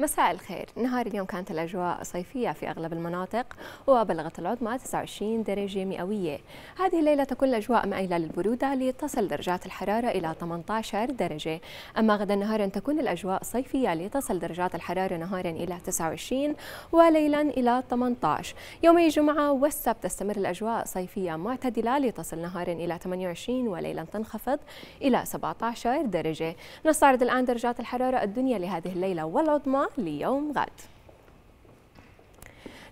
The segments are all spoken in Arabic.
مساء الخير نهار اليوم كانت الأجواء صيفية في أغلب المناطق وبلغت العظمى 29 درجة مئوية هذه الليلة تكون الأجواء مائلة للبرودة لتصل درجات الحرارة إلى 18 درجة أما غدا نهارا تكون الأجواء صيفية لتصل درجات الحرارة نهارا إلى 29 وليلا إلى 18 يومي الجمعة والسبت تستمر الأجواء صيفية معتدلة لتصل نهارا إلى 28 وليلا تنخفض إلى 17 درجة نستعرض الآن درجات الحرارة الدنيا لهذه الليلة والعظمى ليوم غد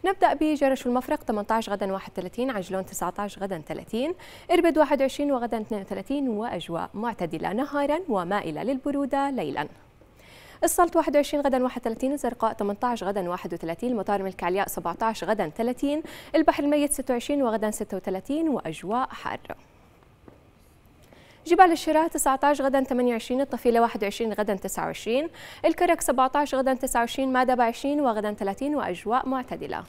نبدأ بجرش المفرق 18 غدا 31 عجلون 19 غدا 30 إربد 21 وغدا 32 وأجواء معتدلة نهارا ومائلة للبرودة ليلا السلط 21 غدا 31 الزرقاء 18 غدا 31 مطار ملك علياء 17 غدا 30 البحر الميت 26 وغدا 36 وأجواء حارة جبال الشراء 19 غدا 28 الطفيلة 21 غدا 29 الكرك 17 غدا 29 مادبة 20 وغدا 30 وأجواء معتدلة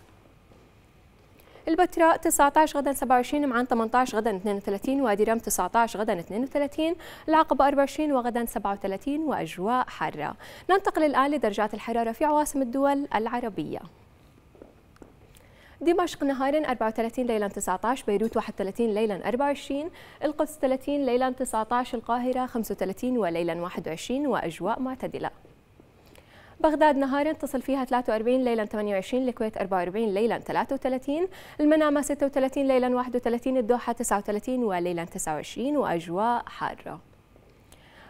البتراء 19 غدا 27 معان 18 غدا 32 وادي رم 19 غدا 32 العقبة 24 وغدا 37 وأجواء حارة ننتقل الآن لدرجات الحرارة في عواصم الدول العربية دمشق نهارا 34 ليلا 19 بيروت 31 ليلا 24 القدس 30 ليلا 19 القاهرة 35 وليلا 21 وأجواء معتدلة بغداد نهارا تصل فيها 43 ليلا 28 الكويت 44 ليلا 33 المنامة 36 ليلا 31 الدوحة 39 وليلا 29 وأجواء حارة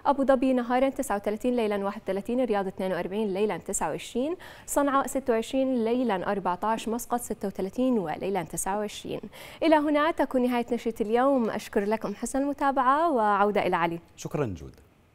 أبو ظبي نهارا 39 ليلا 31 الرياض 42 ليلا 29 صنعاء 26 ليلا 14 مسقط 36 وليلا 29 إلى هنا تكون نهاية نشرة اليوم أشكر لكم حسن المتابعة وعودة إلى علي شكرا جود